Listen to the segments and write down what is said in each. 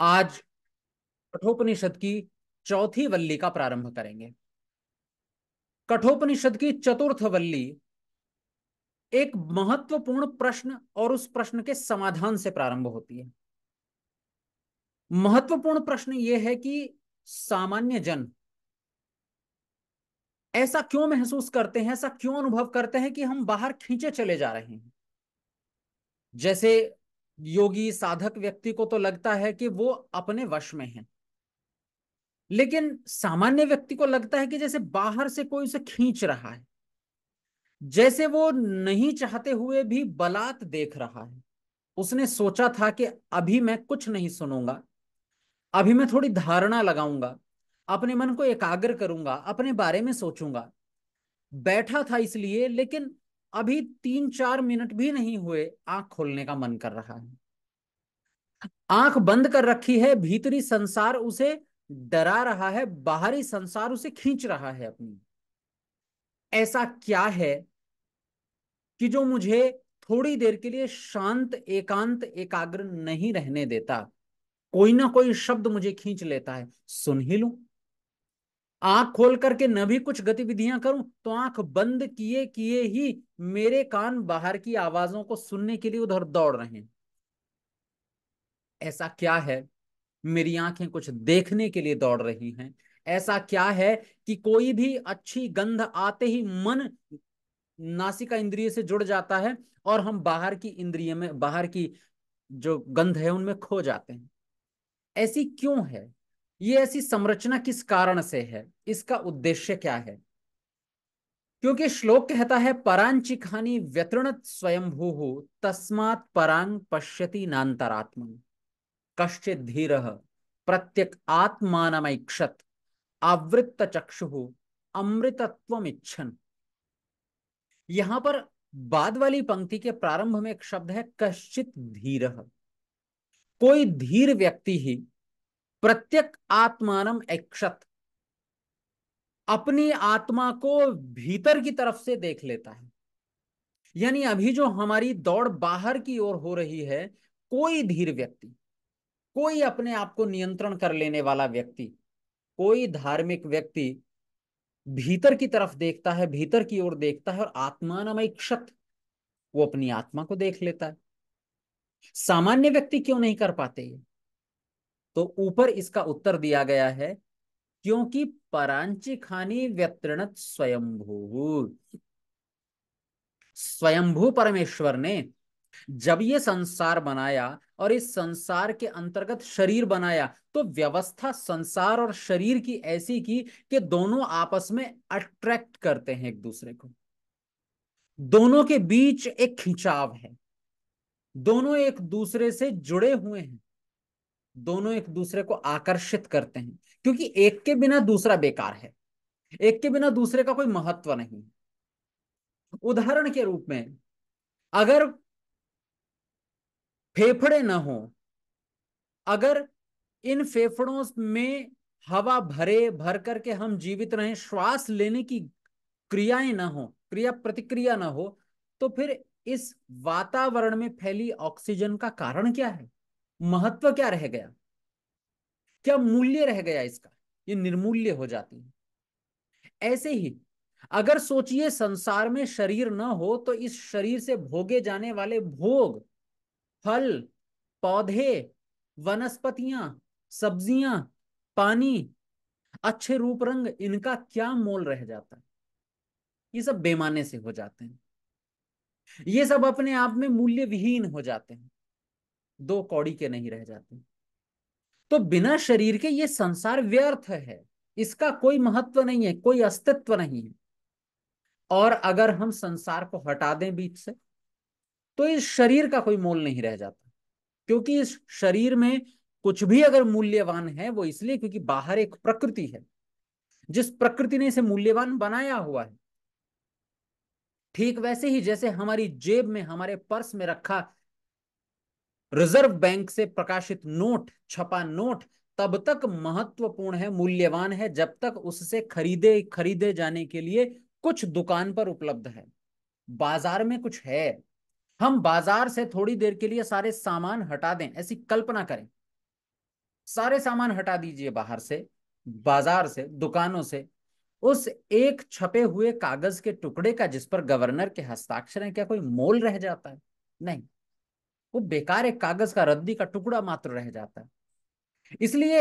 आज कठोपनिषद की चौथी वल्ली का प्रारंभ करेंगे कठोपनिषद की चतुर्थ वल्ली एक महत्वपूर्ण प्रश्न और उस प्रश्न के समाधान से प्रारंभ होती है महत्वपूर्ण प्रश्न यह है कि सामान्य जन ऐसा क्यों महसूस करते हैं ऐसा क्यों अनुभव करते हैं कि हम बाहर खींचे चले जा रहे हैं जैसे योगी साधक व्यक्ति को तो लगता है कि वो अपने वश में है लेकिन सामान्य व्यक्ति को लगता है कि जैसे बाहर से कोई उसे खींच रहा है जैसे वो नहीं चाहते हुए भी बलात् देख रहा है उसने सोचा था कि अभी मैं कुछ नहीं सुनूंगा अभी मैं थोड़ी धारणा लगाऊंगा अपने मन को एकाग्र करूंगा अपने बारे में सोचूंगा बैठा था इसलिए लेकिन अभी तीन चार मिनट भी नहीं हुए आंख खोलने का मन कर रहा है आंख बंद कर रखी है भीतरी संसार उसे डरा रहा है बाहरी संसार उसे खींच रहा है अपनी ऐसा क्या है कि जो मुझे थोड़ी देर के लिए शांत एकांत एकाग्र नहीं रहने देता कोई ना कोई शब्द मुझे खींच लेता है सुन ही लू आंख खोल करके न भी कुछ गतिविधियां करूं तो आंख बंद किए किए ही मेरे कान बाहर की आवाजों को सुनने के लिए उधर दौड़ रहे हैं ऐसा क्या है मेरी आंखें कुछ देखने के लिए दौड़ रही हैं ऐसा क्या है कि कोई भी अच्छी गंध आते ही मन नासिका इंद्रिय से जुड़ जाता है और हम बाहर की इंद्रिय में बाहर की जो गंध है उनमें खो जाते हैं ऐसी क्यों है ये ऐसी संरचना किस कारण से है इसका उद्देश्य क्या है क्योंकि श्लोक कहता है परांचिखानी व्यतृणत स्वयंभू तस्मात परांग पश्यति नान्तरात्मन कश्चित धीर प्रत्यक आत्मानमैक्षत आवृत्त चक्षु अमृतत्व इच्छन यहां पर बाद वाली पंक्ति के प्रारंभ में एक शब्द है कश्चित धीर कोई धीर व्यक्ति ही प्रत्यक आत्मानम एक्षत अपनी आत्मा को भीतर की तरफ से देख लेता है यानी अभी जो हमारी दौड़ बाहर की ओर हो रही है कोई धीर व्यक्ति कोई अपने आप को नियंत्रण कर लेने वाला व्यक्ति कोई धार्मिक व्यक्ति भीतर की तरफ देखता है भीतर की ओर देखता है और आत्मानमय क्षत वो अपनी आत्मा को देख लेता है सामान्य व्यक्ति क्यों नहीं कर पाते है? तो ऊपर इसका उत्तर दिया गया है क्योंकि परांची खानी व्यत्रणत स्वयंभू स्वयंभू परमेश्वर ने जब ये संसार बनाया और इस संसार के अंतर्गत शरीर बनाया तो व्यवस्था संसार और शरीर की ऐसी की कि दोनों आपस में अट्रैक्ट करते हैं एक दूसरे को दोनों के बीच एक खिंचाव है दोनों एक दूसरे से जुड़े हुए हैं दोनों एक दूसरे को आकर्षित करते हैं क्योंकि एक के बिना दूसरा बेकार है एक के बिना दूसरे का कोई महत्व नहीं उदाहरण के रूप में अगर फेफड़े ना हो अगर इन फेफड़ों में हवा भरे भर करके हम जीवित रहे श्वास लेने की क्रियाएं ना हो क्रिया प्रतिक्रिया ना हो तो फिर इस वातावरण में फैली ऑक्सीजन का कारण क्या है महत्व क्या रह गया क्या मूल्य रह गया इसका ये निर्मूल्य हो जाती है ऐसे ही अगर सोचिए संसार में शरीर न हो तो इस शरीर से भोगे जाने वाले भोग फल पौधे वनस्पतियां सब्जियां पानी अच्छे रूप रंग इनका क्या मोल रह जाता है ये सब बेमाने से हो जाते हैं ये सब अपने आप में मूल्य विहीन हो जाते हैं दो कौड़ी के नहीं रह जाते तो बिना शरीर के ये संसार व्यर्थ है इसका कोई महत्व नहीं है कोई अस्तित्व नहीं है और अगर हम संसार को हटा दें बीच से तो इस शरीर का कोई मोल नहीं रह जाता क्योंकि इस शरीर में कुछ भी अगर मूल्यवान है वो इसलिए क्योंकि बाहर एक प्रकृति है जिस प्रकृति ने इसे मूल्यवान बनाया हुआ है ठीक वैसे ही जैसे हमारी जेब में हमारे पर्स में रखा रिजर्व बैंक से प्रकाशित नोट छपा नोट तब तक महत्वपूर्ण है मूल्यवान है जब तक उससे खरीदे खरीदे जाने के लिए कुछ दुकान पर उपलब्ध है बाजार में कुछ है हम बाजार से थोड़ी देर के लिए सारे सामान हटा दें ऐसी कल्पना करें सारे सामान हटा दीजिए बाहर से बाजार से दुकानों से उस एक छपे हुए कागज के टुकड़े का जिस पर गवर्नर के हस्ताक्षर है क्या कोई मोल रह जाता है नहीं वो बेकार एक कागज का रद्दी का टुकड़ा मात्र रह जाता है इसलिए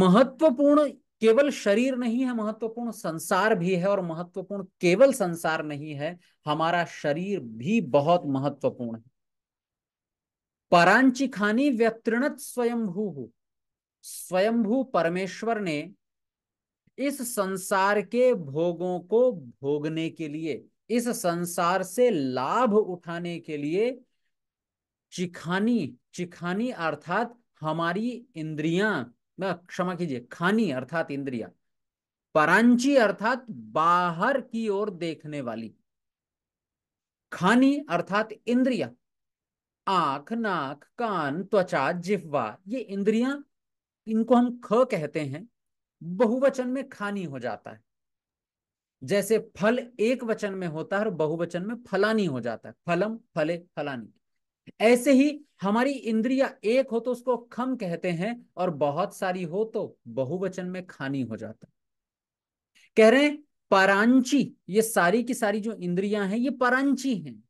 महत्वपूर्ण केवल शरीर नहीं है महत्वपूर्ण संसार भी है और महत्वपूर्ण केवल संसार नहीं है हमारा शरीर भी बहुत महत्वपूर्ण है परांची खानी व्यक्तृणत स्वयंभू स्वयंभू परमेश्वर ने इस संसार के भोगों को भोगने के लिए इस संसार से लाभ उठाने के लिए चिखानी चिखानी अर्थात हमारी इंद्रिया क्षमा कीजिए खानी अर्थात इंद्रिया परांची अर्थात बाहर की ओर देखने वाली खानी अर्थात इंद्रिया आंख नाक कान त्वचा जिह्वा ये इंद्रिया इनको हम ख कहते हैं बहुवचन में खानी हो जाता है जैसे फल एक वचन में होता है और बहुवचन में फलानी हो जाता है फलम फले फलानी ऐसे ही हमारी इंद्रिया एक हो तो उसको खम कहते हैं और बहुत सारी हो तो बहुवचन में खानी हो जाता कह रहे हैं परांची ये सारी की सारी जो इंद्रियां हैं ये परांची हैं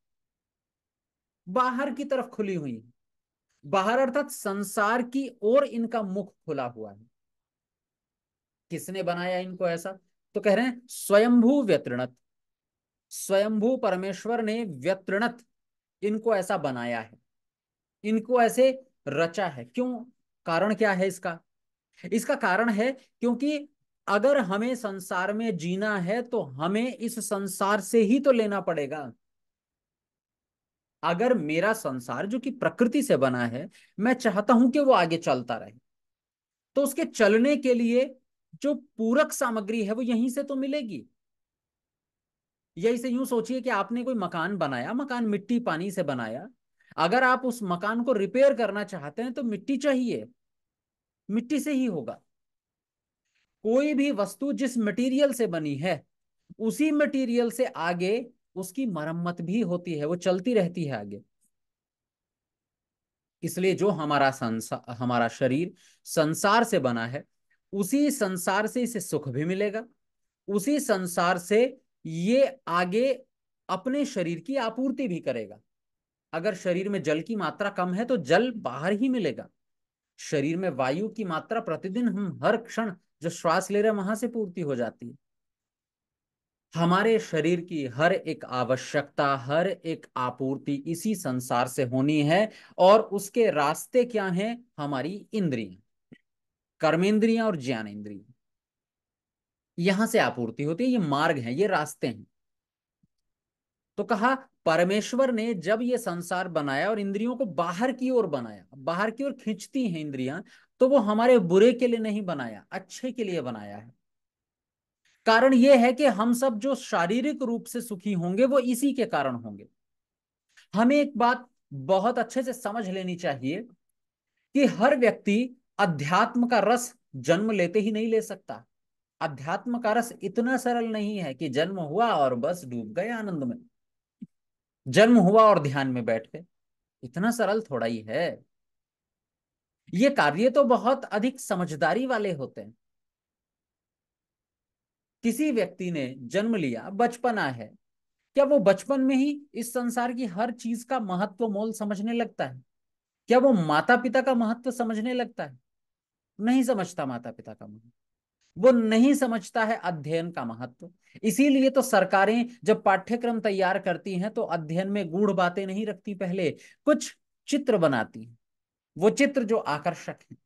बाहर की तरफ खुली हुई है बाहर अर्थात संसार की ओर इनका मुख खुला हुआ है किसने बनाया इनको ऐसा तो कह रहे हैं स्वयंभू व्यतृणत स्वयंभू परमेश्वर ने व्यतृणत इनको ऐसा बनाया है इनको ऐसे रचा है क्यों कारण क्या है इसका इसका कारण है क्योंकि अगर हमें संसार में जीना है तो हमें इस संसार से ही तो लेना पड़ेगा अगर मेरा संसार जो कि प्रकृति से बना है मैं चाहता हूं कि वो आगे चलता रहे तो उसके चलने के लिए जो पूरक सामग्री है वो यहीं से तो मिलेगी या इसे यूं सोचिए कि आपने कोई मकान बनाया मकान मिट्टी पानी से बनाया अगर आप उस मकान को रिपेयर करना चाहते हैं तो मिट्टी चाहिए मिट्टी से ही होगा कोई भी वस्तु जिस मटेरियल से बनी है उसी मटेरियल से आगे उसकी मरम्मत भी होती है वो चलती रहती है आगे इसलिए जो हमारा संसार हमारा शरीर संसार से बना है उसी संसार से इसे सुख भी मिलेगा उसी संसार से ये आगे अपने शरीर की आपूर्ति भी करेगा अगर शरीर में जल की मात्रा कम है तो जल बाहर ही मिलेगा शरीर में वायु की मात्रा प्रतिदिन हम हर क्षण जो श्वास ले रहे हैं वहां से पूर्ति हो जाती है हमारे शरीर की हर एक आवश्यकता हर एक आपूर्ति इसी संसार से होनी है और उसके रास्ते क्या हैं हमारी इंद्रियां कर्मेंद्रियां और ज्ञान इंद्रिया यहां से आपूर्ति होती है ये मार्ग है ये रास्ते हैं तो कहा परमेश्वर ने जब ये संसार बनाया और इंद्रियों को बाहर की ओर बनाया बाहर की ओर खींचती हैं इंद्रियां तो वो हमारे बुरे के लिए नहीं बनाया अच्छे के लिए बनाया है कारण यह है कि हम सब जो शारीरिक रूप से सुखी होंगे वो इसी के कारण होंगे हमें एक बात बहुत अच्छे से समझ लेनी चाहिए कि हर व्यक्ति अध्यात्म का रस जन्म लेते ही नहीं ले सकता अध्यात्म का रस इतना सरल नहीं है कि जन्म हुआ और बस डूब गए आनंद में जन्म हुआ और ध्यान में बैठ गए इतना सरल थोड़ा ही है ये कार्य तो बहुत अधिक समझदारी वाले होते हैं किसी व्यक्ति ने जन्म लिया बचपना है क्या वो बचपन में ही इस संसार की हर चीज का महत्व मोल समझने लगता है क्या वो माता पिता का महत्व समझने लगता है नहीं समझता माता पिता का महत्व वो नहीं समझता है अध्ययन का महत्व इसीलिए तो सरकारें जब पाठ्यक्रम तैयार करती हैं तो अध्ययन में गूढ़ बातें नहीं रखती पहले कुछ चित्र बनाती हैं वो चित्र जो आकर्षक हैं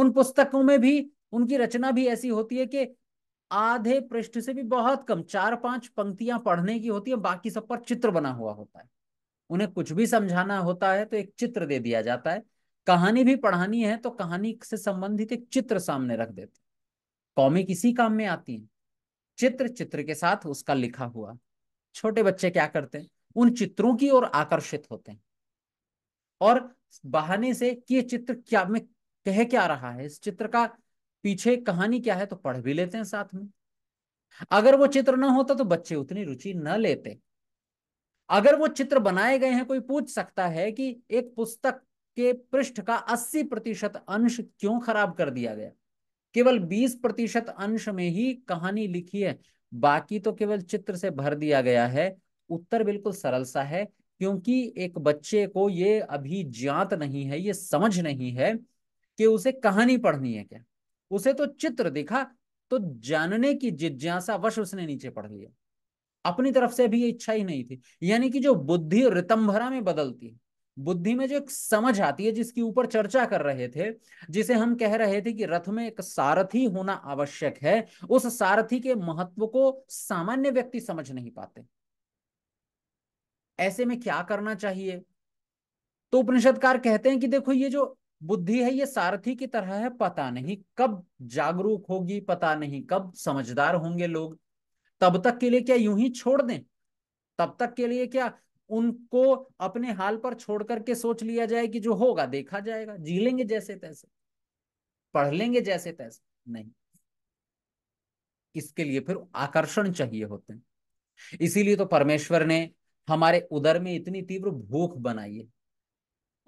उन पुस्तकों में भी उनकी रचना भी ऐसी होती है कि आधे पृष्ठ से भी बहुत कम चार पांच पंक्तियां पढ़ने की होती है बाकी सब पर चित्र बना हुआ होता है उन्हें कुछ भी समझाना होता है तो एक चित्र दे दिया जाता है कहानी भी पढ़ानी है तो कहानी से संबंधित एक चित्र सामने रख देते कॉमिक इसी काम में आती है चित्र चित्र के साथ उसका लिखा हुआ छोटे बच्चे क्या करते हैं उन चित्रों की ओर आकर्षित होते हैं और बहाने से कि ये चित्र क्या में कह क्या रहा है इस चित्र का पीछे कहानी क्या है तो पढ़ भी लेते हैं साथ में अगर वो चित्र ना होता तो बच्चे उतनी रुचि न लेते अगर वो चित्र बनाए गए हैं कोई पूछ सकता है कि एक पुस्तक के पृष्ठ का 80 प्रतिशत अंश क्यों खराब कर दिया गया केवल 20 प्रतिशत अंश में ही कहानी लिखी है बाकी तो केवल चित्र से भर दिया गया है उत्तर बिल्कुल सरल सा है क्योंकि एक बच्चे को ये अभी ज्ञात नहीं है ये समझ नहीं है कि उसे कहानी पढ़नी है क्या उसे तो चित्र दिखा तो जानने की जिज्ञासा वश उसने नीचे पढ़ लिया अपनी तरफ से भी ये इच्छा ही नहीं थी यानी कि जो बुद्धि रितंभरा में बदलती है बुद्धि में जो एक समझ आती है जिसके ऊपर चर्चा कर रहे थे जिसे हम कह रहे थे कि रथ में एक सारथी होना आवश्यक है उस सारथी के महत्व को सामान्य व्यक्ति समझ नहीं पाते ऐसे में क्या करना चाहिए तो उपनिषदकार कहते हैं कि देखो ये जो बुद्धि है ये सारथी की तरह है पता नहीं कब जागरूक होगी पता नहीं कब समझदार होंगे लोग तब तक के लिए क्या यूं ही छोड़ दें तब तक के लिए क्या उनको अपने हाल पर छोड़ करके सोच लिया जाए कि जो होगा देखा जाएगा जी लेंगे जैसे तैसे पढ़ लेंगे जैसे तैसे नहीं इसके लिए फिर आकर्षण चाहिए होते हैं इसीलिए तो परमेश्वर ने हमारे उदर में इतनी तीव्र भूख बनाई है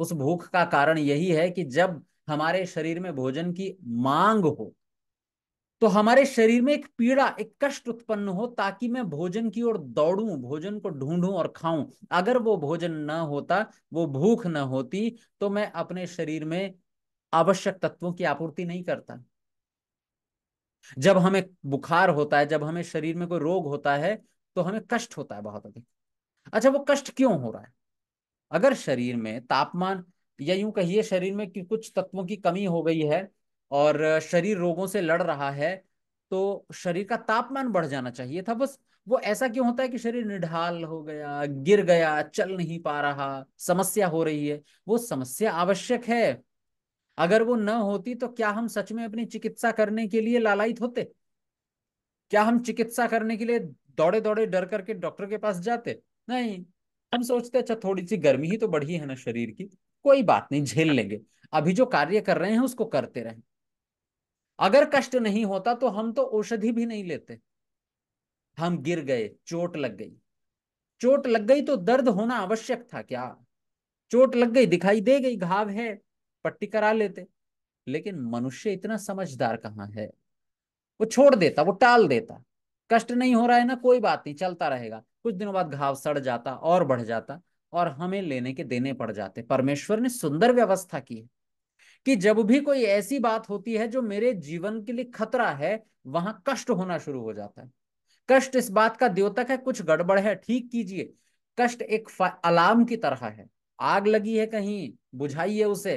उस भूख का कारण यही है कि जब हमारे शरीर में भोजन की मांग हो तो हमारे शरीर में एक पीड़ा एक कष्ट उत्पन्न हो ताकि मैं भोजन की ओर दौड़ूं भोजन को ढूंढूं और खाऊं अगर वो भोजन न होता वो भूख न होती तो मैं अपने शरीर में आवश्यक तत्वों की आपूर्ति नहीं करता जब हमें बुखार होता है जब हमें शरीर में कोई रोग होता है तो हमें कष्ट होता है बहुत अधिक अच्छा वो कष्ट क्यों हो रहा है अगर शरीर में तापमान या यूं कहिए शरीर में कुछ तत्वों की कमी हो गई है और शरीर रोगों से लड़ रहा है तो शरीर का तापमान बढ़ जाना चाहिए था बस वो ऐसा क्यों होता है कि शरीर निढाल हो गया गिर गया चल नहीं पा रहा समस्या हो रही है वो समस्या आवश्यक है अगर वो न होती तो क्या हम सच में अपनी चिकित्सा करने के लिए लालायित होते क्या हम चिकित्सा करने के लिए दौड़े दौड़े डर करके डॉक्टर के पास जाते नहीं हम सोचते अच्छा थोड़ी सी गर्मी ही तो बढ़ी है ना शरीर की कोई बात नहीं झेल लेंगे अभी जो कार्य कर रहे हैं उसको करते रहें अगर कष्ट नहीं होता तो हम तो औषधि भी नहीं लेते हम गिर गए चोट लग गई चोट लग गई तो दर्द होना आवश्यक था क्या चोट लग गई दिखाई दे गई घाव है पट्टी करा लेते लेकिन मनुष्य इतना समझदार कहाँ है वो छोड़ देता वो टाल देता कष्ट नहीं हो रहा है ना कोई बात नहीं चलता रहेगा कुछ दिनों बाद घाव सड़ जाता और बढ़ जाता और हमें लेने के देने पड़ जाते परमेश्वर ने सुंदर व्यवस्था की है कि जब भी कोई ऐसी बात होती है जो मेरे जीवन के लिए खतरा है वहां कष्ट होना शुरू हो जाता है कष्ट इस बात का द्योतक है कुछ गड़बड़ है ठीक कीजिए कष्ट एक अलार्म की तरह है आग लगी है कहीं बुझाइए उसे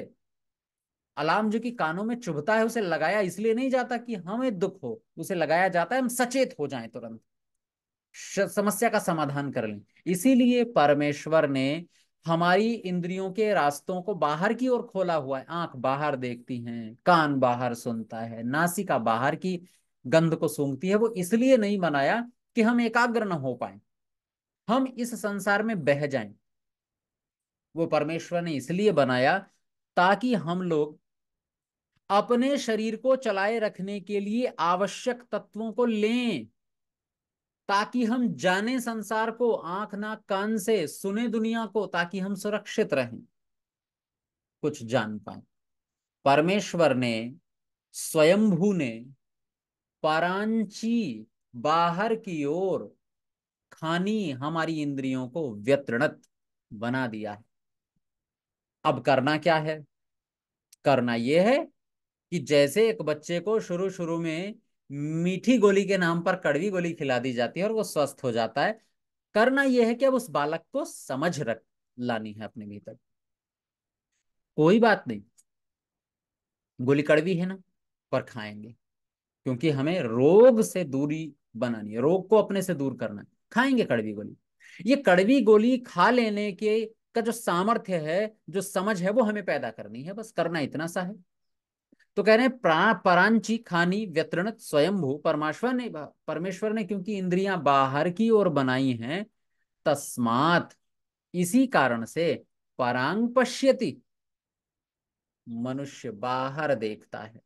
अलार्म जो कि कानों में चुभता है उसे लगाया इसलिए नहीं जाता कि हमें दुख हो उसे लगाया जाता है हम सचेत हो जाएं तुरंत समस्या का समाधान कर लें इसीलिए परमेश्वर ने हमारी इंद्रियों के रास्तों को बाहर की ओर खोला हुआ है आंख बाहर देखती है कान बाहर सुनता है नासिका बाहर की गंध को सूंघती है वो इसलिए नहीं बनाया कि हम एकाग्र न हो पाए हम इस संसार में बह जाएं वो परमेश्वर ने इसलिए बनाया ताकि हम लोग अपने शरीर को चलाए रखने के लिए आवश्यक तत्वों को लें ताकि हम जाने संसार को आंख ना कान से सुने दुनिया को ताकि हम सुरक्षित रहें कुछ जान पाए परमेश्वर ने स्वयंभू ने परांची बाहर की ओर खानी हमारी इंद्रियों को व्यतृणत बना दिया है अब करना क्या है करना यह है कि जैसे एक बच्चे को शुरू शुरू में मीठी गोली के नाम पर कड़वी गोली खिला दी जाती है और वो स्वस्थ हो जाता है करना यह है कि अब उस बालक को समझ रख लानी है अपने भीतर कोई बात नहीं गोली कड़वी है ना पर खाएंगे क्योंकि हमें रोग से दूरी बनानी है रोग को अपने से दूर करना है खाएंगे कड़वी गोली ये कड़वी गोली खा लेने के का जो सामर्थ्य है जो समझ है वो हमें पैदा करनी है बस करना इतना सा है तो कह रहे हैं परांची खानी व्यतरण स्वयंभू परमाश्वर ने परमेश्वर ने क्योंकि इंद्रियां बाहर की ओर बनाई हैं तस्मात इसी कारण से परांग पश्यति मनुष्य बाहर देखता है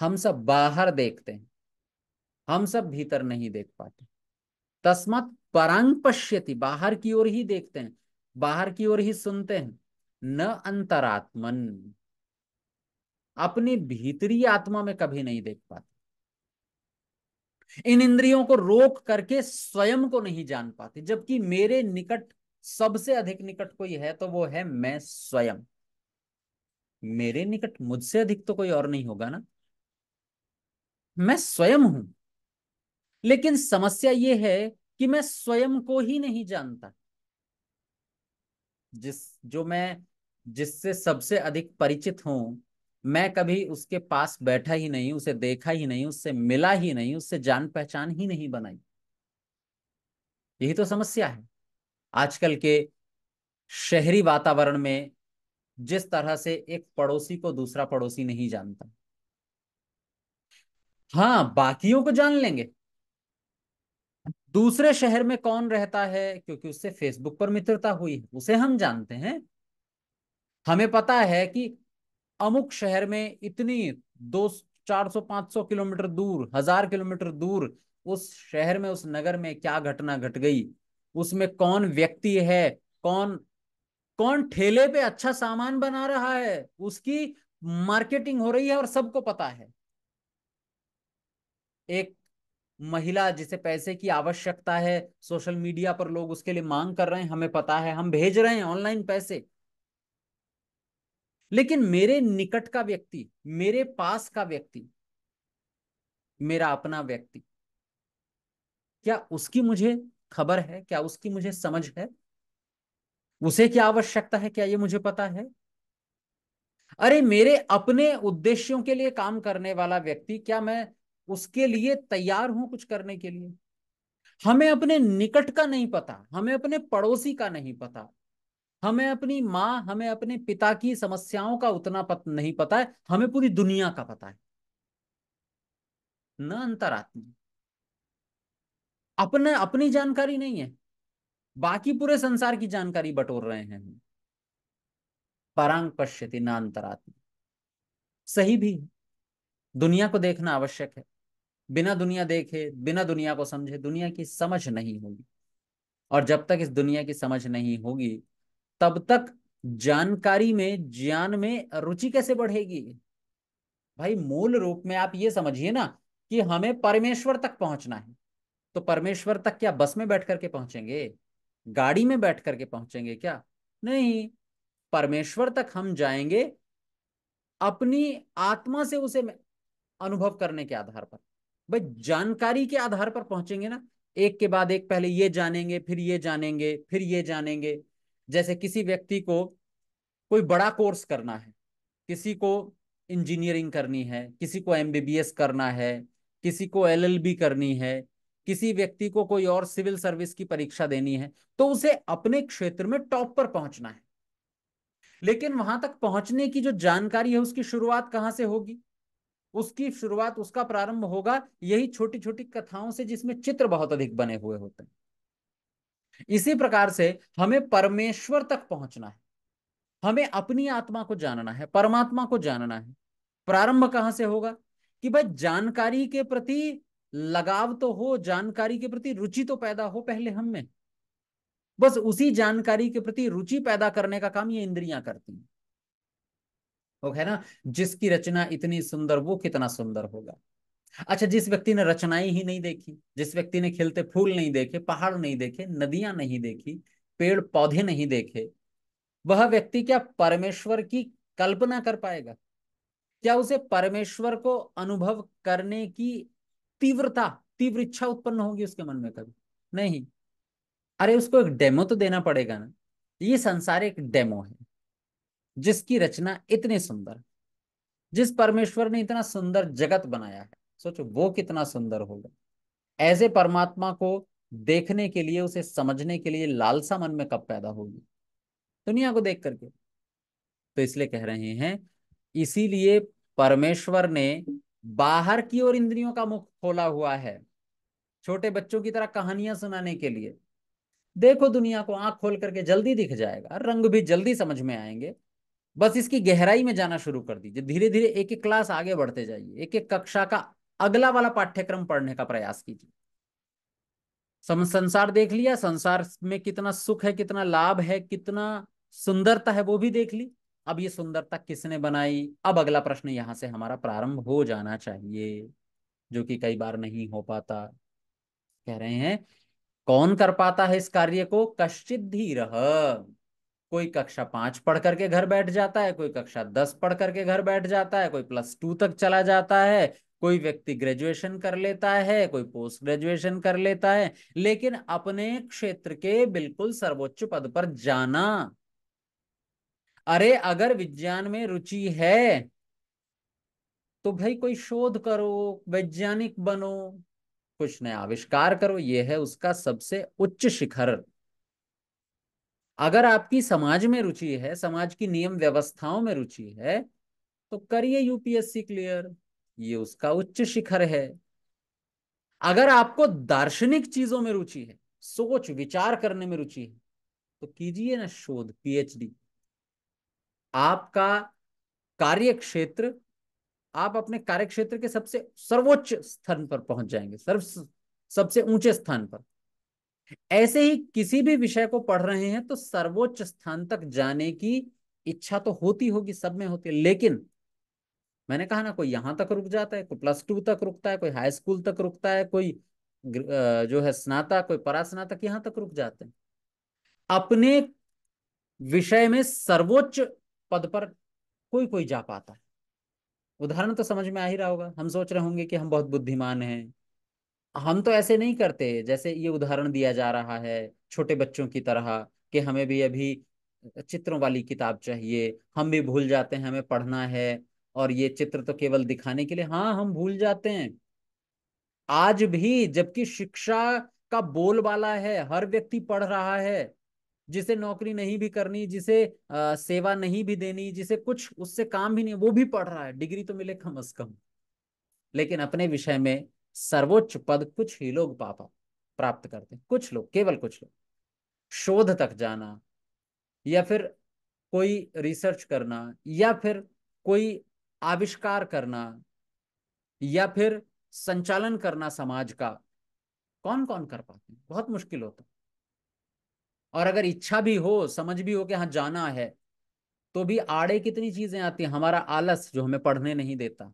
हम सब बाहर देखते हैं हम सब भीतर नहीं देख पाते तस्मात परांग पश्यति बाहर की ओर ही देखते हैं बाहर की ओर ही सुनते हैं न अंतरात्मन अपनी भीतरी आत्मा में कभी नहीं देख पाते इन इंद्रियों को रोक करके स्वयं को नहीं जान पाते जबकि मेरे निकट सबसे अधिक निकट कोई है तो वो है मैं स्वयं मेरे निकट मुझसे अधिक तो कोई और नहीं होगा ना मैं स्वयं हूं लेकिन समस्या ये है कि मैं स्वयं को ही नहीं जानता जिस जो मैं जिससे सबसे अधिक परिचित हूं मैं कभी उसके पास बैठा ही नहीं उसे देखा ही नहीं उससे मिला ही नहीं उससे जान पहचान ही नहीं बनाई यही तो समस्या है आजकल के शहरी वातावरण में जिस तरह से एक पड़ोसी को दूसरा पड़ोसी नहीं जानता हाँ बाकियों को जान लेंगे दूसरे शहर में कौन रहता है क्योंकि उससे फेसबुक पर मित्रता हुई है उसे हम जानते हैं हमें पता है कि अमुक शहर में इतनी दो चार सौ पांच सौ किलोमीटर दूर हजार किलोमीटर दूर उस शहर में उस नगर में क्या घटना घट गट गई उसमें कौन व्यक्ति है कौन कौन ठेले पे अच्छा सामान बना रहा है उसकी मार्केटिंग हो रही है और सबको पता है एक महिला जिसे पैसे की आवश्यकता है सोशल मीडिया पर लोग उसके लिए मांग कर रहे हैं हमें पता है हम भेज रहे हैं ऑनलाइन पैसे लेकिन मेरे निकट का व्यक्ति मेरे पास का व्यक्ति मेरा अपना व्यक्ति क्या उसकी मुझे खबर है क्या उसकी मुझे समझ है उसे क्या आवश्यकता है क्या ये मुझे पता है अरे मेरे अपने उद्देश्यों के लिए काम करने वाला व्यक्ति क्या मैं उसके लिए तैयार हूं कुछ करने के लिए हमें अपने निकट का नहीं पता हमें अपने पड़ोसी का नहीं पता हमें अपनी माँ हमें अपने पिता की समस्याओं का उतना पत, नहीं पता है हमें पूरी दुनिया का पता है न अंतरात्मा अपने अपनी जानकारी नहीं है बाकी पूरे संसार की जानकारी बटोर रहे हैं हम परांग पश्यति न अंतरात्मा सही भी है दुनिया को देखना आवश्यक है बिना दुनिया देखे बिना दुनिया को समझे दुनिया की समझ नहीं होगी और जब तक इस दुनिया की समझ नहीं होगी तब तक जानकारी में ज्ञान में रुचि कैसे बढ़ेगी भाई मूल रूप में आप ये समझिए ना कि हमें परमेश्वर तक पहुंचना है तो परमेश्वर तक क्या बस में बैठ करके पहुंचेंगे गाड़ी में बैठ करके पहुंचेंगे क्या नहीं परमेश्वर तक हम जाएंगे अपनी आत्मा से उसे अनुभव करने के आधार पर भाई जानकारी के आधार पर पहुंचेंगे ना एक के बाद एक पहले ये जानेंगे फिर ये जानेंगे फिर ये जानेंगे जैसे किसी व्यक्ति को कोई बड़ा कोर्स करना है किसी को इंजीनियरिंग करनी है किसी को एमबीबीएस करना है किसी को एलएलबी करनी है किसी व्यक्ति को कोई और सिविल सर्विस की परीक्षा देनी है तो उसे अपने क्षेत्र में टॉप पर पहुंचना है लेकिन वहां तक पहुंचने की जो जानकारी है उसकी शुरुआत कहां से होगी उसकी शुरुआत उसका प्रारंभ होगा यही छोटी छोटी कथाओं से जिसमें चित्र बहुत अधिक बने हुए होते हैं इसी प्रकार से हमें परमेश्वर तक पहुंचना है हमें अपनी आत्मा को जानना है परमात्मा को जानना है प्रारंभ कहां से होगा कि भाई जानकारी के प्रति लगाव तो हो जानकारी के प्रति रुचि तो पैदा हो पहले हम में बस उसी जानकारी के प्रति रुचि पैदा करने का काम ये इंद्रियां करती हैं ओके ना जिसकी रचना इतनी सुंदर वो कितना सुंदर होगा अच्छा जिस व्यक्ति ने रचनाएं ही नहीं देखी जिस व्यक्ति ने खिलते फूल नहीं देखे पहाड़ नहीं देखे नदियां नहीं देखी पेड़ पौधे नहीं देखे वह व्यक्ति क्या परमेश्वर की कल्पना कर पाएगा क्या उसे परमेश्वर को अनुभव करने की तीव्रता तीव्र इच्छा उत्पन्न होगी उसके मन में कभी नहीं अरे उसको एक डेमो तो देना पड़ेगा ना ये संसार एक डेमो है जिसकी रचना इतनी सुंदर जिस परमेश्वर ने इतना सुंदर जगत बनाया है सोचो वो कितना सुंदर होगा ऐसे परमात्मा को देखने के लिए उसे समझने के लिए लालसा मन में कब पैदा होगी दुनिया को देख करके तो इसलिए कह रहे हैं इसीलिए परमेश्वर ने बाहर की ओर इंद्रियों का मुख खोला हुआ है छोटे बच्चों की तरह कहानियां सुनाने के लिए देखो दुनिया को आंख खोल करके जल्दी दिख जाएगा रंग भी जल्दी समझ में आएंगे बस इसकी गहराई में जाना शुरू कर दीजिए धीरे धीरे एक एक क्लास आगे बढ़ते जाइए एक एक कक्षा का अगला वाला पाठ्यक्रम पढ़ने का प्रयास कीजिए संसार देख लिया संसार में कितना सुख है कितना लाभ है कितना सुंदरता है वो भी देख ली अब ये सुंदरता किसने बनाई अब अगला प्रश्न यहां से हमारा प्रारंभ हो जाना चाहिए जो कि कई बार नहीं हो पाता कह रहे हैं कौन कर पाता है इस कार्य को कश्चित धीर कोई कक्षा पांच पढ़ करके घर बैठ जाता है कोई कक्षा दस पढ़ करके घर बैठ जाता है कोई प्लस टू तक चला जाता है कोई व्यक्ति ग्रेजुएशन कर लेता है कोई पोस्ट ग्रेजुएशन कर लेता है लेकिन अपने क्षेत्र के बिल्कुल सर्वोच्च पद पर जाना अरे अगर विज्ञान में रुचि है तो भाई कोई शोध करो वैज्ञानिक बनो कुछ नया आविष्कार करो ये है उसका सबसे उच्च शिखर अगर आपकी समाज में रुचि है समाज की नियम व्यवस्थाओं में रुचि है तो करिए यूपीएससी क्लियर ये उसका उच्च शिखर है अगर आपको दार्शनिक चीजों में रुचि है सोच विचार करने में रुचि है तो कीजिए ना शोध पीएचडी आपका कार्य क्षेत्र आप अपने कार्य क्षेत्र के सबसे सर्वोच्च स्थान पर पहुंच जाएंगे सर्व सबसे ऊंचे स्थान पर ऐसे ही किसी भी विषय को पढ़ रहे हैं तो सर्वोच्च स्थान तक जाने की इच्छा तो होती होगी सब में होती है लेकिन मैंने कहा ना कोई यहाँ तक रुक जाता है कोई प्लस टू तक रुकता है कोई हाई स्कूल तक रुकता है कोई जो है स्नातक कोई परास्नातक यहाँ तक रुक जाते हैं अपने विषय में सर्वोच्च पद पर कोई कोई जा पाता है उदाहरण तो समझ में आ ही रहा होगा हम सोच रहे होंगे कि हम बहुत बुद्धिमान हैं हम तो ऐसे नहीं करते जैसे ये उदाहरण दिया जा रहा है छोटे बच्चों की तरह कि हमें भी अभी चित्रों वाली किताब चाहिए हम भी भूल जाते हैं हमें पढ़ना है और ये चित्र तो केवल दिखाने के लिए हाँ हम भूल जाते हैं आज भी जबकि शिक्षा का बोलबाला है हर व्यक्ति पढ़ रहा है जिसे नौकरी नहीं भी करनी जिसे आ, सेवा नहीं भी देनी जिसे कुछ उससे काम भी नहीं वो भी पढ़ रहा है डिग्री तो मिले कम अज कम लेकिन अपने विषय में सर्वोच्च पद कुछ ही लोग पापा प्राप्त करते हैं कुछ लोग केवल कुछ लोग शोध तक जाना या फिर कोई रिसर्च करना या फिर कोई आविष्कार करना या फिर संचालन करना समाज का कौन कौन कर पाते हैं बहुत मुश्किल होता और अगर इच्छा भी हो समझ भी हो कि हाँ जाना है तो भी आड़े कितनी चीजें आती हैं हमारा आलस जो हमें पढ़ने नहीं देता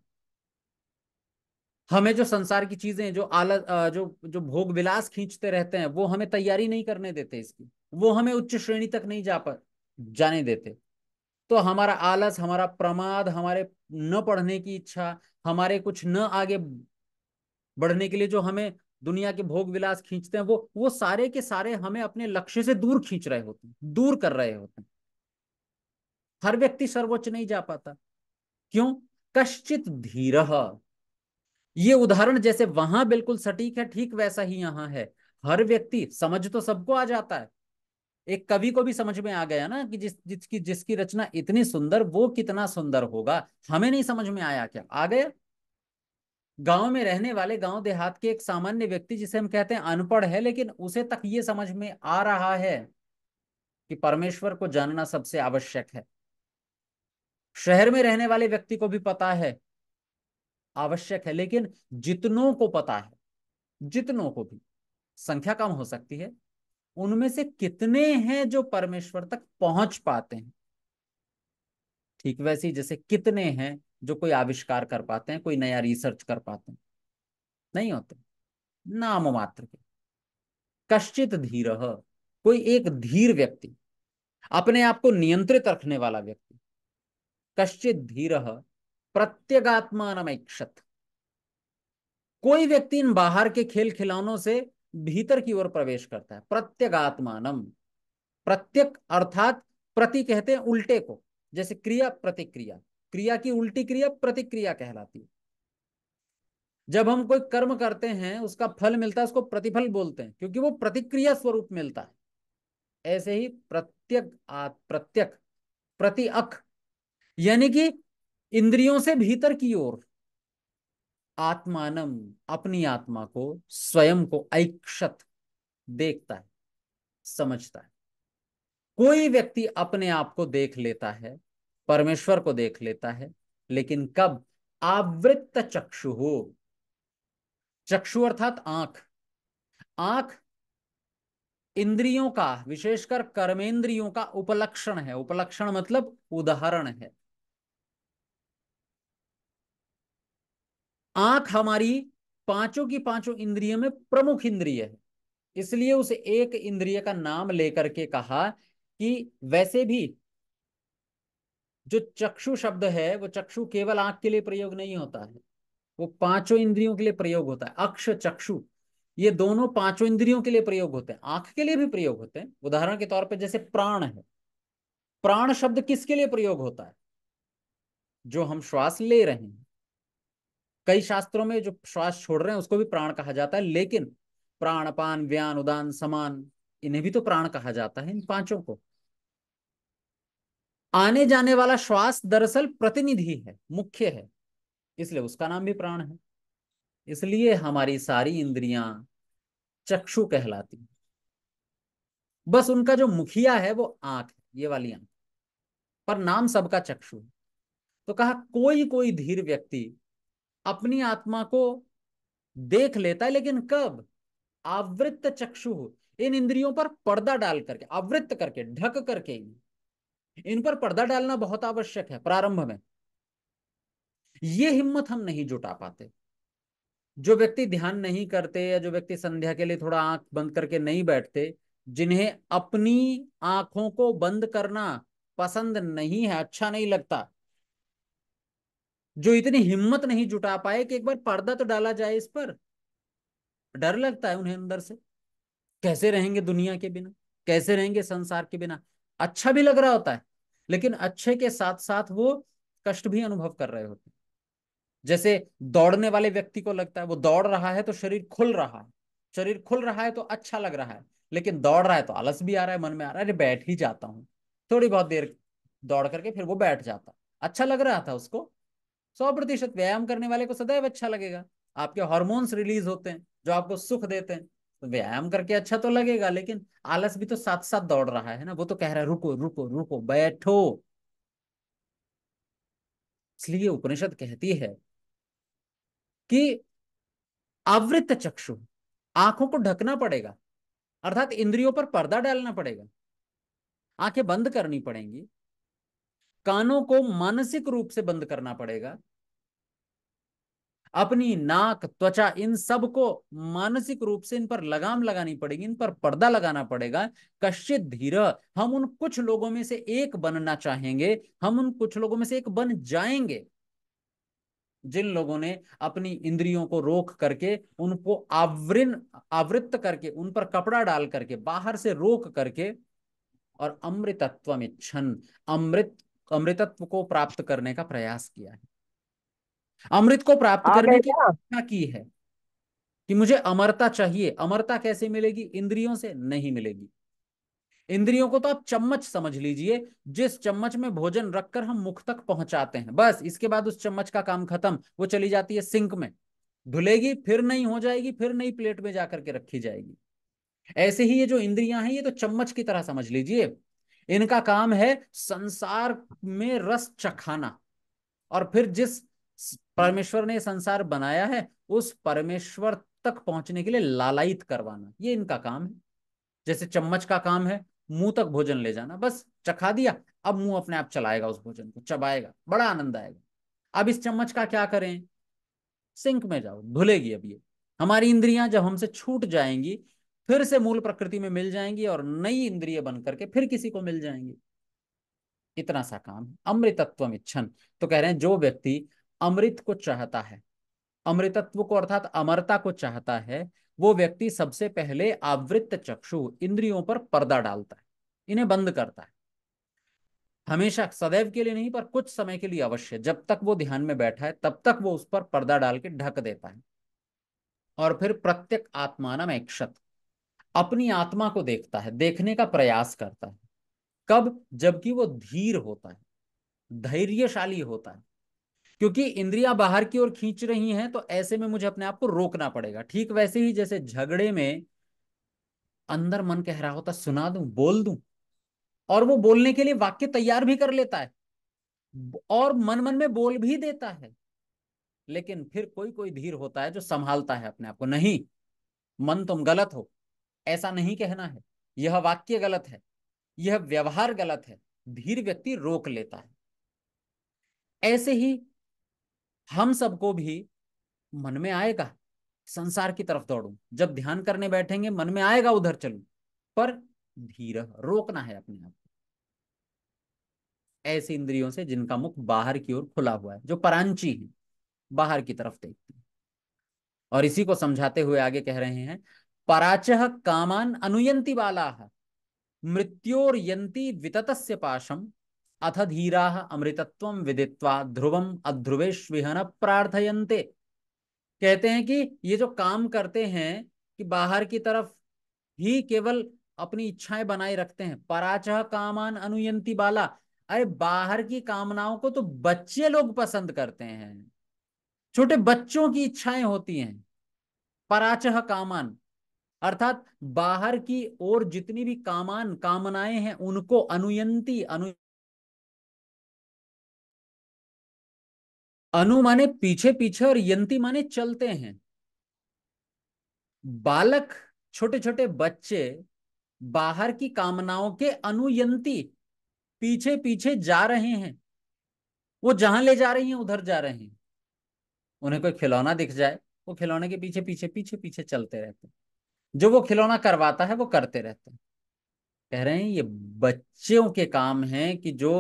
हमें जो संसार की चीजें जो आलस जो जो भोग विलास खींचते रहते हैं वो हमें तैयारी नहीं करने देते इसकी वो हमें उच्च श्रेणी तक नहीं जा पर जाने देते तो हमारा आलस हमारा प्रमाद हमारे न पढ़ने की इच्छा हमारे कुछ न आगे बढ़ने के लिए जो हमें दुनिया के भोग विलास खींचते हैं वो वो सारे के सारे हमें अपने लक्ष्य से दूर खींच रहे होते हैं दूर कर रहे होते हैं हर व्यक्ति सर्वोच्च नहीं जा पाता क्यों कश्चित धीर ये उदाहरण जैसे वहां बिल्कुल सटीक है ठीक वैसा ही यहाँ है हर व्यक्ति समझ तो सबको आ जाता है एक कवि को भी समझ में आ गया ना कि जिस जिसकी जिसकी रचना इतनी सुंदर वो कितना सुंदर होगा हमें नहीं समझ में आया क्या आ गया गांव में रहने वाले गांव देहात के एक सामान्य व्यक्ति जिसे हम कहते हैं अनपढ़ है लेकिन उसे तक ये समझ में आ रहा है कि परमेश्वर को जानना सबसे आवश्यक है शहर में रहने वाले व्यक्ति को भी पता है आवश्यक है लेकिन जितनों को पता है जितनों को भी संख्या कम हो सकती है उनमें से कितने हैं जो परमेश्वर तक पहुंच पाते हैं ठीक वैसे ही जैसे कितने हैं जो कोई आविष्कार कर पाते हैं कोई नया रिसर्च कर पाते हैं नहीं होते नाम मात्र के कश्चित धीर कोई एक धीर व्यक्ति अपने आप को नियंत्रित रखने वाला व्यक्ति कश्चित धीर प्रत्यगात्मान कोई व्यक्ति इन बाहर के खेल खिलौनों से भीतर की ओर प्रवेश करता है प्रत्यगात्मानम प्रत्यक अर्थात प्रति कहते हैं उल्टे को जैसे क्रिया प्रतिक्रिया क्रिया की उल्टी क्रिया प्रतिक्रिया कहलाती है जब हम कोई कर्म करते हैं उसका फल मिलता है उसको प्रतिफल बोलते हैं क्योंकि वो प्रतिक्रिया स्वरूप मिलता है ऐसे ही प्रत्यक प्रत्यक प्रति अख यानी कि इंद्रियों से भीतर की ओर आत्मानम अपनी आत्मा को स्वयं को ऐक्षत देखता है समझता है कोई व्यक्ति अपने आप को देख लेता है परमेश्वर को देख लेता है लेकिन कब आवृत्त चक्षु हो चक्षु अर्थात आंख आंख इंद्रियों का विशेषकर कर्मेंद्रियों का उपलक्षण है उपलक्षण मतलब उदाहरण है आंख हमारी पांचों की पांचों इंद्रियों में प्रमुख इंद्रिय है इसलिए उस एक इंद्रिय का नाम लेकर के कहा कि वैसे भी जो चक्षु शब्द है वो चक्षु केवल आंख के लिए प्रयोग नहीं होता है वो पांचों इंद्रियों के लिए प्रयोग होता है अक्ष चक्षु ये दोनों पांचों इंद्रियों के लिए प्रयोग होते हैं आंख के लिए भी प्रयोग होते हैं उदाहरण के तौर पर जैसे प्राण है प्राण शब्द किसके लिए प्रयोग होता है जो हम श्वास ले रहे हैं कई शास्त्रों में जो श्वास छोड़ रहे हैं उसको भी प्राण कहा जाता है लेकिन प्राण अपान व्यान उदान समान इन्हें भी तो प्राण कहा जाता है इन पांचों को आने जाने वाला श्वास दरअसल प्रतिनिधि है मुख्य है इसलिए उसका नाम भी प्राण है इसलिए हमारी सारी इंद्रियां चक्षु कहलाती बस उनका जो मुखिया है वो आंख है ये वाली आंख पर नाम सबका चक्षु है तो कहा कोई कोई धीर व्यक्ति अपनी आत्मा को देख लेता है लेकिन कब आवृत चक्षु इन इंद्रियों पर पर्दा डाल करके आवृत करके ढक करके इन पर पर्दा डालना बहुत आवश्यक है प्रारंभ में ये हिम्मत हम नहीं जुटा पाते जो व्यक्ति ध्यान नहीं करते या जो व्यक्ति संध्या के लिए थोड़ा आंख बंद करके नहीं बैठते जिन्हें अपनी आंखों को बंद करना पसंद नहीं है अच्छा नहीं लगता जो इतनी हिम्मत नहीं जुटा पाए कि एक बार पर्दा तो डाला जाए इस पर डर लगता है उन्हें अंदर से कैसे रहेंगे दुनिया के बिना कैसे रहेंगे संसार के बिना अच्छा भी लग रहा होता है लेकिन अच्छे के साथ साथ वो कष्ट भी अनुभव कर रहे होते हैं जैसे दौड़ने वाले व्यक्ति को लगता है वो दौड़ रहा है तो शरीर खुल रहा है शरीर खुल रहा है तो अच्छा लग रहा है लेकिन दौड़ रहा है तो आलस भी आ रहा है मन में आ रहा है अरे बैठ ही जाता हूँ थोड़ी बहुत देर दौड़ करके फिर वो बैठ जाता अच्छा लग रहा था उसको सौ प्रतिशत व्यायाम करने वाले को सदैव अच्छा लगेगा आपके हॉर्मोन्स रिलीज होते हैं जो आपको सुख देते हैं तो व्यायाम करके अच्छा तो लगेगा लेकिन आलस भी तो साथ साथ दौड़ रहा है ना वो तो कह रहा है रुको रुको रुको बैठो इसलिए उपनिषद कहती है कि आवृत चक्षु आंखों को ढकना पड़ेगा अर्थात इंद्रियों पर पर्दा डालना पड़ेगा आंखें बंद करनी पड़ेंगी कानों को मानसिक रूप से बंद करना पड़ेगा अपनी नाक त्वचा इन सब को मानसिक रूप से इन पर लगाम लगानी पड़ेगी इन पर पर्दा लगाना पड़ेगा कश्चित धीर हम उन कुछ लोगों में से एक बनना चाहेंगे हम उन कुछ लोगों में से एक बन जाएंगे जिन लोगों ने अपनी इंद्रियों को रोक करके उनको आवृन आवृत्त करके उन पर कपड़ा डाल करके बाहर से रोक करके और अमृतत्व में छन अमृत अमृतत्व को प्राप्त करने का प्रयास किया है अमृत को प्राप्त करने की इच्छा की है कि मुझे अमरता चाहिए अमरता कैसे मिलेगी इंद्रियों से नहीं मिलेगी इंद्रियों को तो आप चम्मच समझ लीजिए जिस चम्मच में भोजन रखकर हम मुख तक पहुंचाते हैं बस इसके बाद उस चम्मच का काम खत्म वो चली जाती है सिंक में धुलेगी फिर नहीं हो जाएगी फिर नई प्लेट में जाकर के रखी जाएगी ऐसे ही ये जो इंद्रियां हैं ये तो चम्मच की तरह समझ लीजिए इनका काम है संसार में रस चखाना और फिर जिस परमेश्वर ने संसार बनाया है उस परमेश्वर तक पहुंचने के लिए लालायित करवाना ये इनका काम है जैसे चम्मच का काम है मुंह तक भोजन ले जाना बस चखा दिया अब मुंह अपने आप चलाएगा उस भोजन को चबाएगा बड़ा आनंद आएगा अब इस चम्मच का क्या करें सिंक में जाओ धुलेगी अब ये हमारी इंद्रियां जब हमसे छूट जाएंगी फिर से मूल प्रकृति में मिल जाएंगी और नई इंद्रिय बन करके फिर किसी को मिल जाएंगी इतना सा काम अमृतत्व इच्छन तो कह रहे हैं जो व्यक्ति अमृत को चाहता है अमृतत्व को अर्थात अमरता को चाहता है वो व्यक्ति सबसे पहले आवृत्त चक्षु इंद्रियों पर पर्दा डालता है इन्हें बंद करता है हमेशा सदैव के लिए नहीं पर कुछ समय के लिए अवश्य जब तक वो ध्यान में बैठा है तब तक वो उस पर पर्दा डाल के ढक देता है और फिर प्रत्येक आत्मानम एकक्षत अपनी आत्मा को देखता है देखने का प्रयास करता है कब जबकि वो धीर होता है धैर्यशाली होता है क्योंकि इंद्रिया बाहर की ओर खींच रही हैं तो ऐसे में मुझे अपने आप को रोकना पड़ेगा ठीक वैसे ही जैसे झगड़े में अंदर मन कह रहा होता सुना दूं बोल दूं और वो बोलने के लिए वाक्य तैयार भी कर लेता है और मन मन में बोल भी देता है लेकिन फिर कोई कोई धीर होता है जो संभालता है अपने आप को नहीं मन तुम गलत हो ऐसा नहीं कहना है यह वाक्य गलत है यह व्यवहार गलत है धीर व्यक्ति रोक लेता है ऐसे ही हम सबको भी मन में आएगा संसार की तरफ दौड़ू जब ध्यान करने बैठेंगे मन में आएगा उधर चलू पर धीर रोकना है अपने आप को ऐसे इंद्रियों से जिनका मुख बाहर की ओर खुला हुआ है जो परांची है बाहर की तरफ देखती है और इसी को समझाते हुए आगे कह रहे हैं पराच कामान अनुयंती बाला मृत्योर्यती विततस्य पाशम अथ धीरा अमृतत्व विदित्वा ध्रुवम अध्रुवेश प्रार्थयन्ते कहते हैं कि ये जो काम करते हैं कि बाहर की तरफ ही केवल अपनी इच्छाएं बनाए रखते हैं पराच कामान अनुयंती बाला अरे बाहर की कामनाओं को तो बच्चे लोग पसंद करते हैं छोटे बच्चों की इच्छाएं होती हैं पराचह कामान अर्थात बाहर की ओर जितनी भी कामान कामनाएं हैं उनको अनुयंती अनु अनु माने पीछे पीछे और यंती माने चलते हैं बालक छोटे छोटे बच्चे बाहर की कामनाओं के अनुयंती पीछे पीछे जा रहे हैं वो जहां ले जा रही हैं उधर जा रहे हैं उन्हें कोई खिलौना दिख जाए वो खिलौने के पीछे पीछे पीछे पीछे चलते रहते हैं जो वो खिलौना करवाता है वो करते रहते हैं कह रहे हैं ये बच्चों के काम हैं कि जो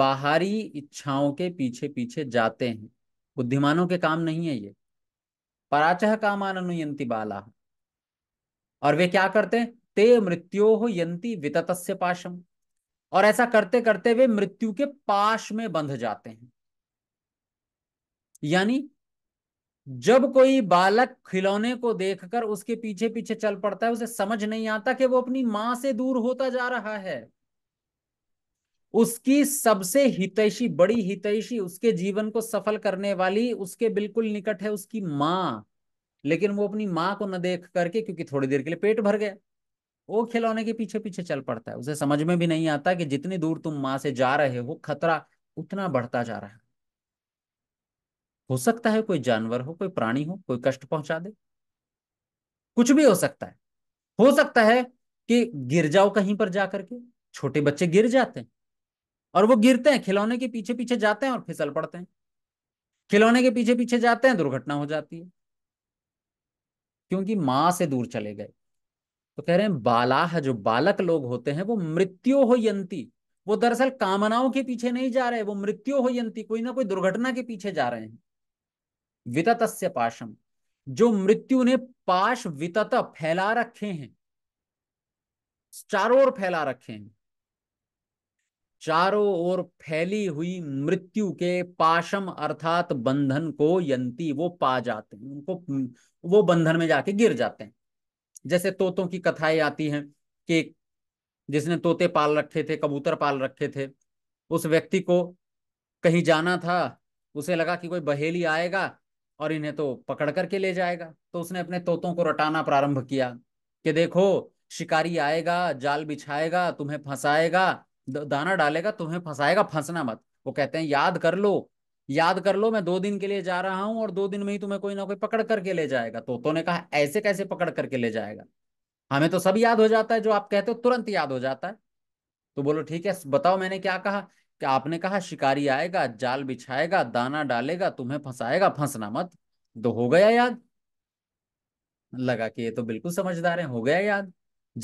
बाहरी इच्छाओं के पीछे पीछे जाते हैं बुद्धिमानों के काम नहीं है ये पराचह काम अनुयंती बाला और वे क्या करते हैं ते मृत्यो हो यंती विततस्य पाशम और ऐसा करते करते वे मृत्यु के पाश में बंध जाते हैं यानी जब कोई बालक खिलौने को देखकर उसके पीछे पीछे चल पड़ता है उसे समझ नहीं आता कि वो अपनी मां से दूर होता जा रहा है उसकी सबसे हितैषी बड़ी हितैषी उसके जीवन को सफल करने वाली उसके बिल्कुल निकट है उसकी माँ लेकिन वो अपनी माँ को न देख करके क्योंकि थोड़ी देर के लिए पेट भर गया वो खिलौने के पीछे पीछे चल पड़ता है उसे समझ में भी नहीं आता कि जितनी दूर तुम माँ से जा रहे हो खतरा उतना बढ़ता जा रहा है हो सकता है कोई जानवर हो कोई प्राणी हो कोई कष्ट पहुंचा दे कुछ भी हो सकता है हो सकता है कि गिर जाओ कहीं पर जाकर के छोटे बच्चे गिर जाते हैं और वो गिरते हैं खिलौने के पीछे पीछे जाते हैं और फिसल पड़ते हैं खिलौने के पीछे पीछे जाते हैं दुर्घटना हो जाती है क्योंकि मां से दूर चले गए तो कह रहे हैं बालाह जो बालक लोग होते हैं वो मृत्यु हो यंती वो दरअसल कामनाओं के पीछे नहीं जा रहे वो मृत्यु हो यंती कोई ना कोई दुर्घटना के पीछे जा रहे हैं विततस्य पाशम जो मृत्यु ने पाश वितत फैला रखे हैं चारों ओर फैला रखे हैं चारों ओर फैली हुई मृत्यु के पाशम अर्थात बंधन को यंती वो पा जाते हैं उनको वो बंधन में जाके गिर जाते हैं जैसे तोतों की कथाएं आती हैं कि जिसने तोते पाल रखे थे कबूतर पाल रखे थे उस व्यक्ति को कहीं जाना था उसे लगा कि कोई बहेली आएगा और इन्हें तो पकड़ करके ले जाएगा तो उसने अपने तोतों को रटाना प्रारंभ किया कि देखो शिकारी आएगा जाल बिछाएगा तुम्हें फंसाएगा दाना डालेगा तुम्हें फंसाएगा फंसना मत वो कहते हैं याद कर लो याद कर लो मैं दो दिन के लिए जा रहा हूं और दो दिन में ही तुम्हें कोई ना कोई पकड़ करके ले जाएगा तोतों ने कहा ऐसे कैसे पकड़ करके ले जाएगा हमें तो सब याद हो जाता है जो आप कहते हो तुरंत याद हो जाता है तो बोलो ठीक है बताओ मैंने क्या कहा कि आपने कहा शिकारी आएगा जाल बिछाएगा दाना डालेगा तुम्हें फंसाएगा फंसना मत तो हो गया याद लगा कि ये तो बिल्कुल समझदार है हो गया याद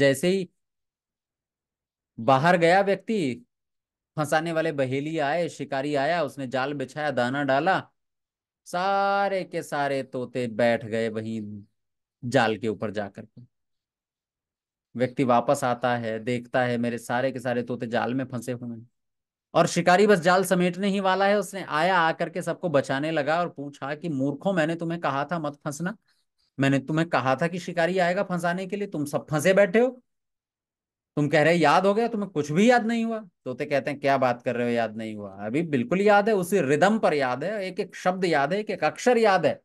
जैसे ही बाहर गया व्यक्ति फंसाने वाले बहेली आए शिकारी आया उसने जाल बिछाया दाना डाला सारे के सारे तोते बैठ गए वहीं जाल के ऊपर जाकर के व्यक्ति वापस आता है देखता है मेरे सारे के सारे तोते जाल में फंसे हुए हैं और शिकारी बस जाल समेटने ही वाला है उसने आया आकर के सबको बचाने लगा और पूछा कि मूर्खों मैंने तुम्हें कहा था मत फंसना मैंने तुम्हें कहा था कि शिकारी आएगा फंसाने के लिए तुम सब फंसे बैठे हो तुम कह रहे याद हो गया तुम्हें कुछ भी याद नहीं हुआ तोते कहते हैं क्या बात कर रहे हो याद नहीं हुआ अभी बिल्कुल याद है उसी रिदम पर याद है एक एक शब्द याद है एक एक अक्षर याद है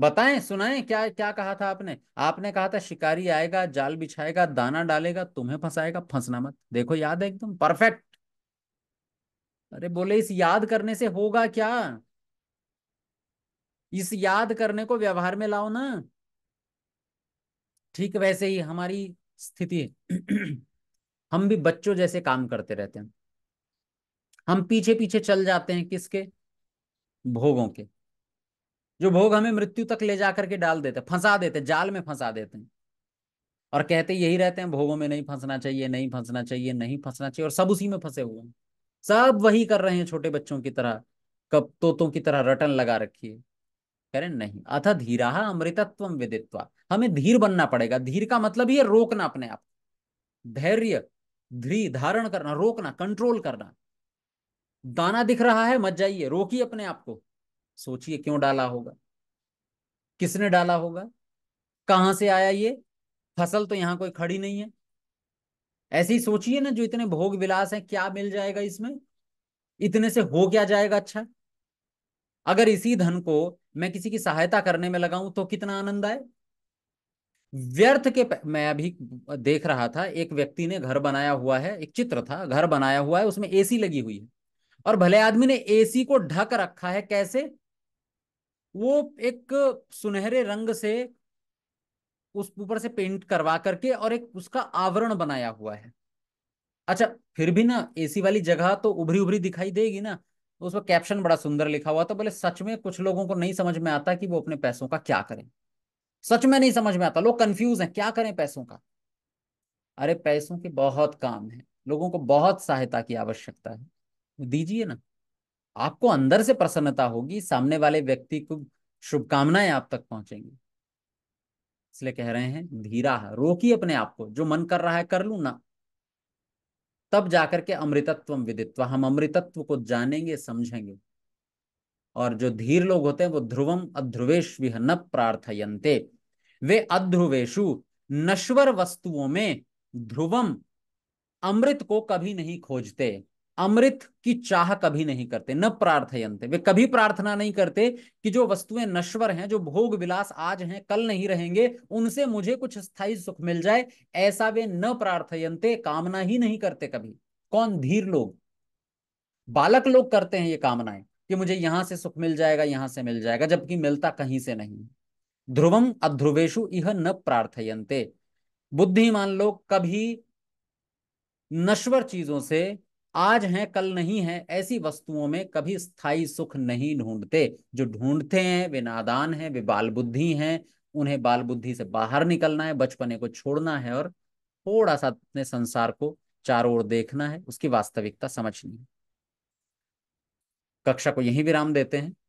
बताएं सुनाएं क्या क्या कहा था आपने आपने कहा था शिकारी आएगा जाल बिछाएगा दाना डालेगा तुम्हें फंसाएगा फंसना मत देखो याद है एकदम परफेक्ट अरे बोले इस याद करने से होगा क्या इस याद करने को व्यवहार में लाओ ना ठीक वैसे ही हमारी स्थिति हम भी बच्चों जैसे काम करते रहते हैं हम पीछे पीछे चल जाते हैं किसके भोगों के जो भोग हमें मृत्यु तक ले जाकर के डाल देते फंसा देते जाल में फंसा देते हैं और कहते यही रहते हैं भोगों में नहीं फंसना चाहिए नहीं फंसना चाहिए नहीं फंसना चाहिए और सब उसी में फंसे हुए हैं सब वही कर रहे हैं छोटे बच्चों की तरह कब तोतों की तरह रटन लगा रखी है कह रहे नहीं अथा धीरा अमृतत्व विदित्वा हमें धीर बनना पड़ेगा धीर का मतलब ये रोकना अपने आप धैर्य धी धारण करना रोकना कंट्रोल करना दाना दिख रहा है मत जाइए रोकिए अपने आप को सोचिए क्यों डाला होगा किसने डाला होगा कहां से आया ये फसल तो यहां कोई खड़ी नहीं है ऐसे ही सोचिए ना जो इतने भोग विलास हैं क्या मिल जाएगा इसमें इतने से हो क्या जाएगा अच्छा अगर इसी धन को मैं किसी की सहायता करने में लगाऊं तो कितना आनंद आए व्यर्थ के मैं अभी देख रहा था एक व्यक्ति ने घर बनाया हुआ है एक चित्र था घर बनाया हुआ है उसमें एसी लगी हुई है और भले आदमी ने एसी को ढक रखा है कैसे वो एक सुनहरे रंग से उस ऊपर से पेंट करवा करके और एक उसका आवरण बनाया हुआ है अच्छा फिर भी ना एसी वाली जगह तो उभरी उभरी दिखाई देगी ना तो उस पर कैप्शन बड़ा सुंदर लिखा हुआ तो बोले सच में कुछ लोगों को नहीं समझ में आता कि वो अपने पैसों का क्या करें सच में नहीं समझ में आता लोग कंफ्यूज हैं क्या करें पैसों का अरे पैसों के बहुत काम है लोगों को बहुत सहायता की आवश्यकता है तो दीजिए ना आपको अंदर से प्रसन्नता होगी सामने वाले व्यक्ति को शुभकामनाएं आप तक पहुंचेंगी इसलिए कह रहे हैं धीरा है रोकी अपने आप को जो मन कर रहा है कर लू ना तब जाकर के अमृतत्व विदित्व हम अमृतत्व को जानेंगे समझेंगे और जो धीर लोग होते हैं वो ध्रुवम अध्रुवेश भी न प्रार्थयते वे अध्रुवेशु नश्वर वस्तुओं में ध्रुवम अमृत को कभी नहीं खोजते अमृत की चाह कभी नहीं करते न प्रार्थयंते वे कभी प्रार्थना नहीं करते कि जो वस्तुएं नश्वर हैं जो भोग विलास आज हैं कल नहीं रहेंगे उनसे मुझे कुछ स्थायी सुख मिल जाए ऐसा वे न प्रार्थयंते कामना ही नहीं करते कभी कौन धीर लोग बालक लोग करते हैं ये कामनाएं कि मुझे यहां से सुख मिल जाएगा यहां से मिल जाएगा जबकि मिलता कहीं से नहीं ध्रुवम अध्रुवेशु यह न प्रार्थयंते बुद्धिमान लोग कभी नश्वर चीजों से आज हैं कल नहीं है ऐसी वस्तुओं में कभी स्थायी सुख नहीं ढूंढते जो ढूंढते हैं वे नादान हैं वे बाल बुद्धि हैं उन्हें बाल बुद्धि से बाहर निकलना है बचपने को छोड़ना है और थोड़ा सा अपने संसार को चारों ओर देखना है उसकी वास्तविकता समझनी है कक्षा को यही विराम देते हैं